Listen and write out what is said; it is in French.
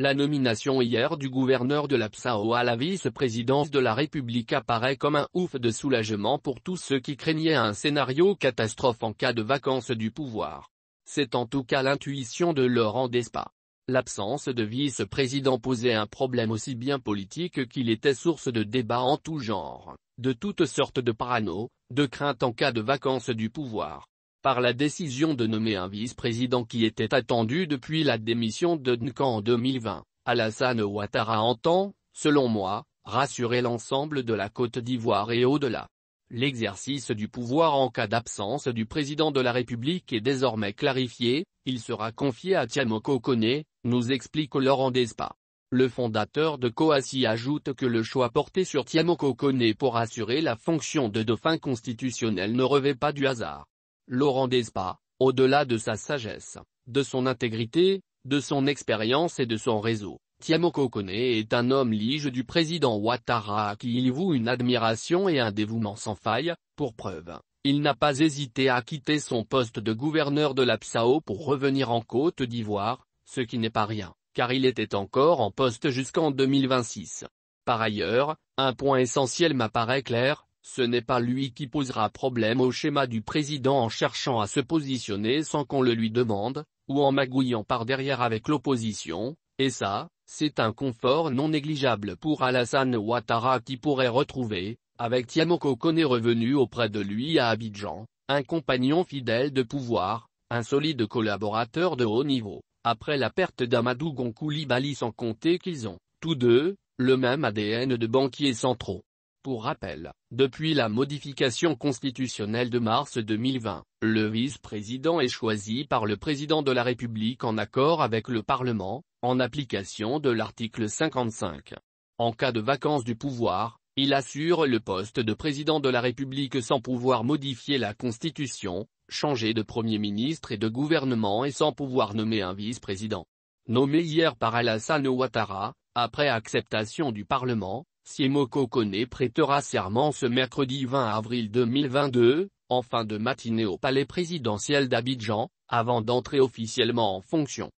La nomination hier du gouverneur de la Psao à la vice-présidence de la République apparaît comme un ouf de soulagement pour tous ceux qui craignaient un scénario catastrophe en cas de vacances du pouvoir. C'est en tout cas l'intuition de Laurent Despa. L'absence de vice-président posait un problème aussi bien politique qu'il était source de débats en tout genre, de toutes sortes de parano, de craintes en cas de vacances du pouvoir par la décision de nommer un vice-président qui était attendu depuis la démission de Duncan en 2020. Alassane Ouattara entend, selon moi, rassurer l'ensemble de la Côte d'Ivoire et au-delà. L'exercice du pouvoir en cas d'absence du président de la République est désormais clarifié, il sera confié à Tiamoko Kone, nous explique Laurent Despa. Le fondateur de Coassi ajoute que le choix porté sur Tiamoko Kone pour assurer la fonction de dauphin constitutionnel ne revêt pas du hasard. Laurent Despa, au-delà de sa sagesse, de son intégrité, de son expérience et de son réseau. Tiamoko Koné est un homme lige du président Ouattara à qui il voue une admiration et un dévouement sans faille, pour preuve. Il n'a pas hésité à quitter son poste de gouverneur de la Psao pour revenir en Côte d'Ivoire, ce qui n'est pas rien, car il était encore en poste jusqu'en 2026. Par ailleurs, un point essentiel m'apparaît clair, ce n'est pas lui qui posera problème au schéma du président en cherchant à se positionner sans qu'on le lui demande, ou en magouillant par derrière avec l'opposition, et ça, c'est un confort non négligeable pour Alassane Ouattara qui pourrait retrouver, avec Tiamoko Kone revenu auprès de lui à Abidjan, un compagnon fidèle de pouvoir, un solide collaborateur de haut niveau, après la perte d'Amadou Gonkou sans compter qu'ils ont, tous deux, le même ADN de banquiers centraux. Pour rappel, depuis la modification constitutionnelle de mars 2020, le vice-président est choisi par le président de la République en accord avec le Parlement, en application de l'article 55. En cas de vacance du pouvoir, il assure le poste de président de la République sans pouvoir modifier la Constitution, changer de Premier ministre et de gouvernement et sans pouvoir nommer un vice-président. Nommé hier par Alassane Ouattara, après acceptation du Parlement, Siemoko Kone prêtera serment ce mercredi 20 avril 2022, en fin de matinée au palais présidentiel d'Abidjan, avant d'entrer officiellement en fonction.